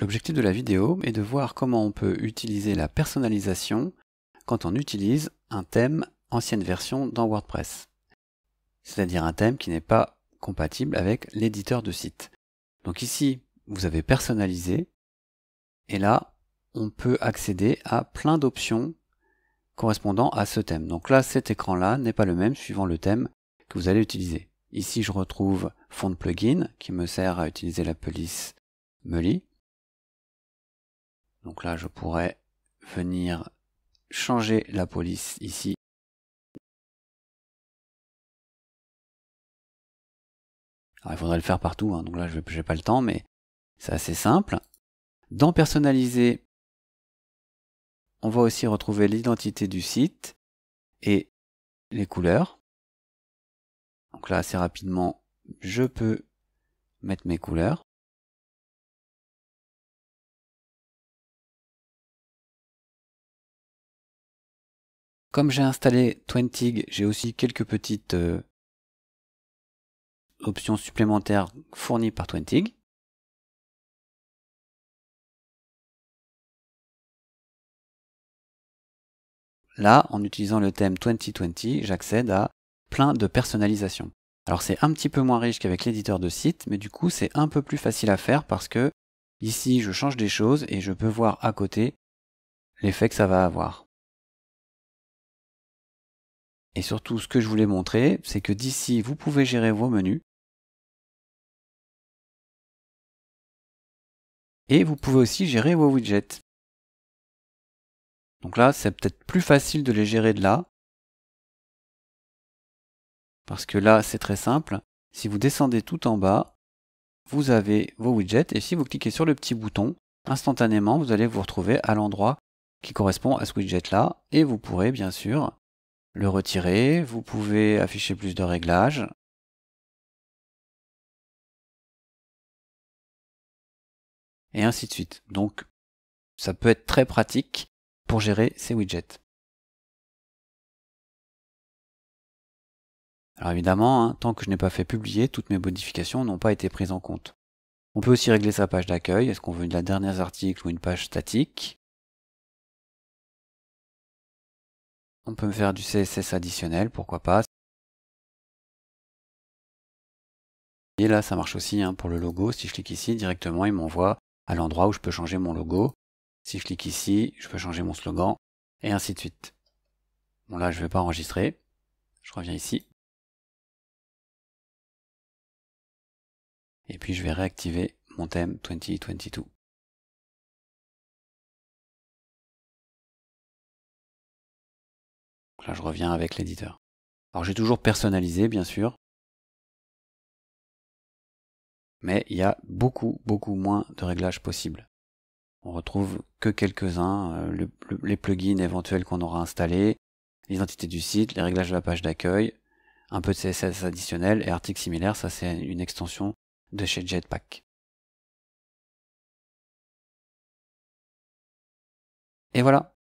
L'objectif de la vidéo est de voir comment on peut utiliser la personnalisation quand on utilise un thème ancienne version dans WordPress, c'est-à-dire un thème qui n'est pas compatible avec l'éditeur de site. Donc ici, vous avez personnalisé, et là, on peut accéder à plein d'options correspondant à ce thème. Donc là, cet écran-là n'est pas le même suivant le thème que vous allez utiliser. Ici, je retrouve fond plugin qui me sert à utiliser la police Meli. Donc là, je pourrais venir changer la police ici. il faudrait le faire partout, hein. donc là, je n'ai pas le temps, mais c'est assez simple. Dans personnaliser, on va aussi retrouver l'identité du site et les couleurs. Donc là, assez rapidement, je peux mettre mes couleurs. Comme j'ai installé Twentig, j'ai aussi quelques petites euh, options supplémentaires fournies par Twentig. Là, en utilisant le thème 2020, j'accède à plein de personnalisations. Alors c'est un petit peu moins riche qu'avec l'éditeur de site, mais du coup c'est un peu plus facile à faire parce que ici je change des choses et je peux voir à côté l'effet que ça va avoir. Et surtout, ce que je voulais montrer, c'est que d'ici, vous pouvez gérer vos menus. Et vous pouvez aussi gérer vos widgets. Donc là, c'est peut-être plus facile de les gérer de là. Parce que là, c'est très simple. Si vous descendez tout en bas, vous avez vos widgets. Et si vous cliquez sur le petit bouton, instantanément, vous allez vous retrouver à l'endroit qui correspond à ce widget-là. Et vous pourrez, bien sûr, le retirer. Vous pouvez afficher plus de réglages. Et ainsi de suite. Donc, ça peut être très pratique pour gérer ces widgets. Alors évidemment, hein, tant que je n'ai pas fait publier, toutes mes modifications n'ont pas été prises en compte. On peut aussi régler sa page d'accueil, est-ce qu'on veut une la dernière article ou une page statique On peut faire du CSS additionnel, pourquoi pas. Et là, ça marche aussi hein, pour le logo. Si je clique ici, directement, il m'envoie à l'endroit où je peux changer mon logo. Si je clique ici, je peux changer mon slogan, et ainsi de suite. Bon là, je ne vais pas enregistrer. Je reviens ici. Et puis, je vais réactiver mon thème 2022. je reviens avec l'éditeur. Alors, j'ai toujours personnalisé, bien sûr. Mais il y a beaucoup, beaucoup moins de réglages possibles. On retrouve que quelques-uns, euh, les plugins éventuels qu'on aura installés, l'identité du site, les réglages de la page d'accueil, un peu de CSS additionnel et articles similaires, ça c'est une extension de chez Jetpack. Et voilà,